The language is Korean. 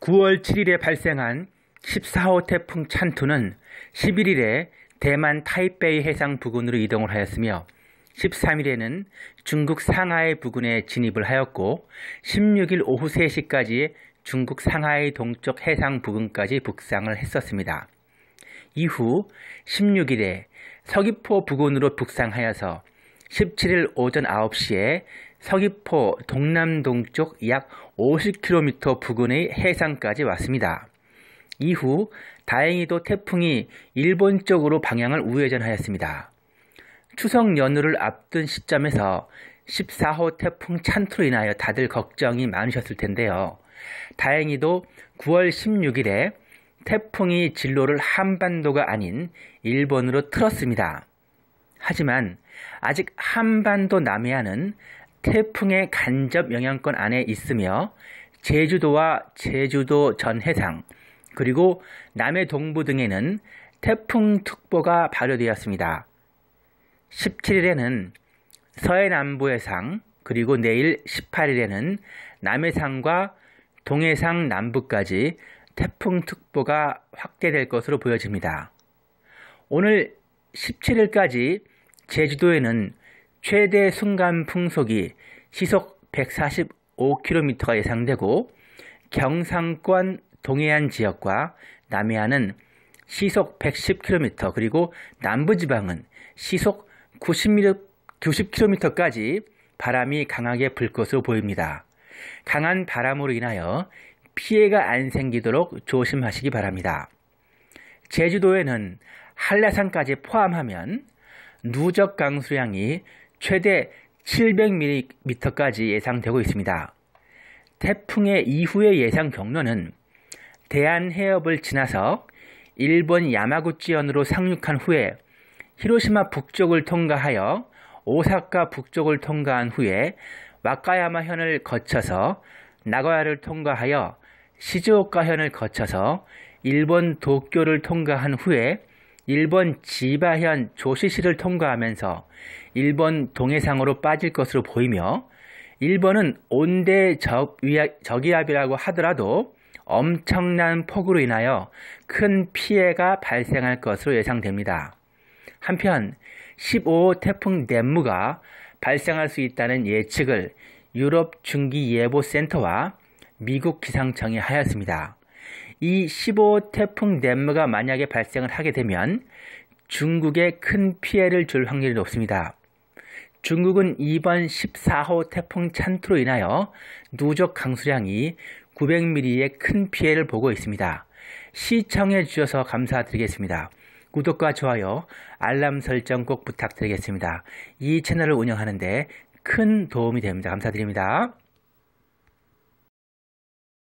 9월 7일에 발생한 14호 태풍 찬투는 11일에 대만 타이베이 해상 부근으로 이동을 하였으며 13일에는 중국 상하이 부근에 진입을 하였고 16일 오후 3시까지 중국 상하이 동쪽 해상 부근까지 북상을 했었습니다. 이후 16일에 서귀포 부근으로 북상하여서 17일 오전 9시에 서귀포 동남동쪽 약 50km 부근의 해상까지 왔습니다. 이후 다행히도 태풍이 일본 쪽으로 방향을 우회전하였습니다. 추석 연휴를 앞둔 시점에서 14호 태풍 찬투로 인하여 다들 걱정이 많으셨을 텐데요. 다행히도 9월 16일에 태풍이 진로를 한반도가 아닌 일본으로 틀었습니다. 하지만 아직 한반도 남해안은 태풍의 간접 영향권 안에 있으며 제주도와 제주도 전 해상 그리고 남해 동부 등에는 태풍특보가 발효되었습니다. 17일에는 서해남부 해상 그리고 내일 18일에는 남해상과 동해상 남부까지 태풍특보가 확대될 것으로 보여집니다. 오늘 17일까지 제주도에는 최대 순간 풍속이 시속 145km가 예상되고 경상권 동해안 지역과 남해안은 시속 110km 그리고 남부지방은 시속 90km, 까지 바람이 강하게 불 것으로 보입니다. 강한 바람으로 인하여 피해가 안 생기도록 조심하시기 바랍니다. 제주도에는 한라산까지 포함하면 누적 강수량이 최대 700mm까지 예상되고 있습니다. 태풍의 이후의 예상 경로는 대한 해협을 지나서 일본 야마구치현으로 상륙한 후에 히로시마 북쪽을 통과하여 오사카 북쪽을 통과한 후에 와카야마현을 거쳐서 나가야를 통과하여 시즈오카현을 거쳐서 일본 도쿄를 통과한 후에 일본 지바현 조시시를 통과하면서 일본 동해상으로 빠질 것으로 보이며 일본은 온대 저기압이라고 하더라도 엄청난 폭우로 인하여 큰 피해가 발생할 것으로 예상됩니다. 한편 15호 태풍 넷무가 발생할 수 있다는 예측을 유럽 중기예보센터와 미국 기상청이 하였습니다. 이 15호 태풍 냄 램가 만약에 발생을 하게 되면 중국에 큰 피해를 줄 확률이 높습니다. 중국은 이번 14호 태풍 찬투로 인하여 누적 강수량이 900mm의 큰 피해를 보고 있습니다. 시청해 주셔서 감사드리겠습니다. 구독과 좋아요, 알람 설정 꼭 부탁드리겠습니다. 이 채널을 운영하는데 큰 도움이 됩니다. 감사드립니다.